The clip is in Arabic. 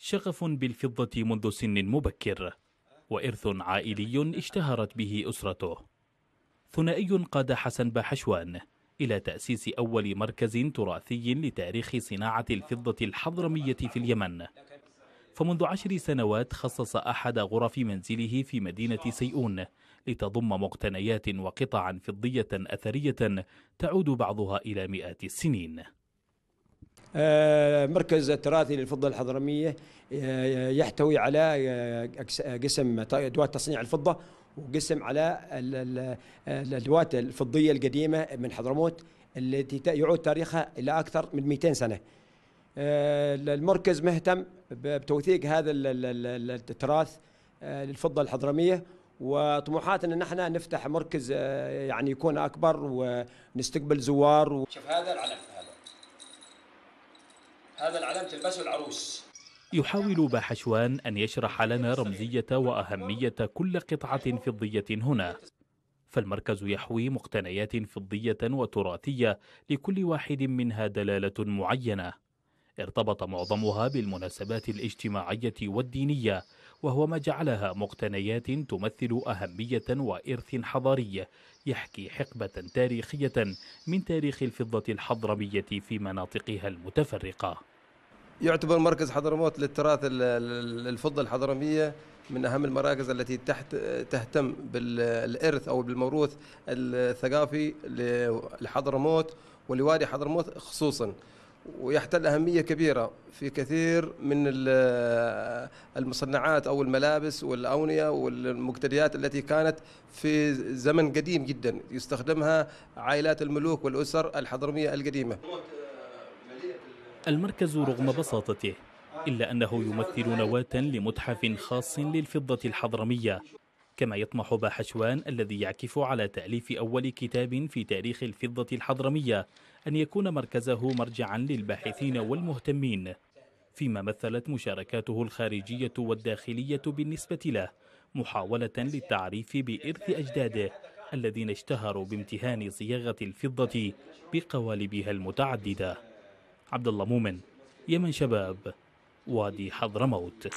شغف بالفضة منذ سن مبكر وإرث عائلي اشتهرت به أسرته ثنائي قاد حسن بحشوان إلى تأسيس أول مركز تراثي لتاريخ صناعة الفضة الحضرمية في اليمن فمنذ عشر سنوات خصص أحد غرف منزله في مدينة سيئون لتضم مقتنيات وقطعا فضية أثرية تعود بعضها إلى مئات السنين آه، مركز التراثي للفضة الحضرمية آه، يحتوي على آه، قسم أدوات تصنيع الفضة وقسم على الأدوات الفضية القديمة من حضرموت التي يعود تاريخها إلى أكثر من 200 سنة المركز مهتم بتوثيق هذا التراث للفضة الحضرمية وطموحاتنا ان احنا نفتح مركز يعني يكون اكبر ونستقبل زوار و... شوف هذا العلم هذا العلم تلبسه العروس يحاول باحشوان أن يشرح لنا رمزية وأهمية كل قطعة فضية هنا فالمركز يحوي مقتنيات فضية وتراثية لكل واحد منها دلالة معينة ارتبط معظمها بالمناسبات الاجتماعية والدينية وهو ما جعلها مقتنيات تمثل أهمية وإرث حضاري يحكي حقبة تاريخية من تاريخ الفضة الحضرمية في مناطقها المتفرقة يعتبر مركز حضرموت للتراث الفضة الحضرمية من أهم المراكز التي تحت تهتم بالإرث أو بالموروث الثقافي لحضرموت ولوادي حضرموت خصوصا ويحتل أهمية كبيرة في كثير من المصنعات أو الملابس والأونية والمقتنيات التي كانت في زمن قديم جدا يستخدمها عائلات الملوك والأسر الحضرمية القديمة المركز رغم بساطته إلا أنه يمثل نواة لمتحف خاص للفضة الحضرمية كما يطمح باحشوان الذي يعكف على تأليف أول كتاب في تاريخ الفضة الحضرمية أن يكون مركزه مرجعا للباحثين والمهتمين فيما مثلت مشاركاته الخارجية والداخلية بالنسبة له محاولة للتعريف بإرث أجداده الذين اشتهروا بامتهان صياغة الفضة بقوالبها المتعددة عبد الله مؤمن يمن شباب وادي حضرموت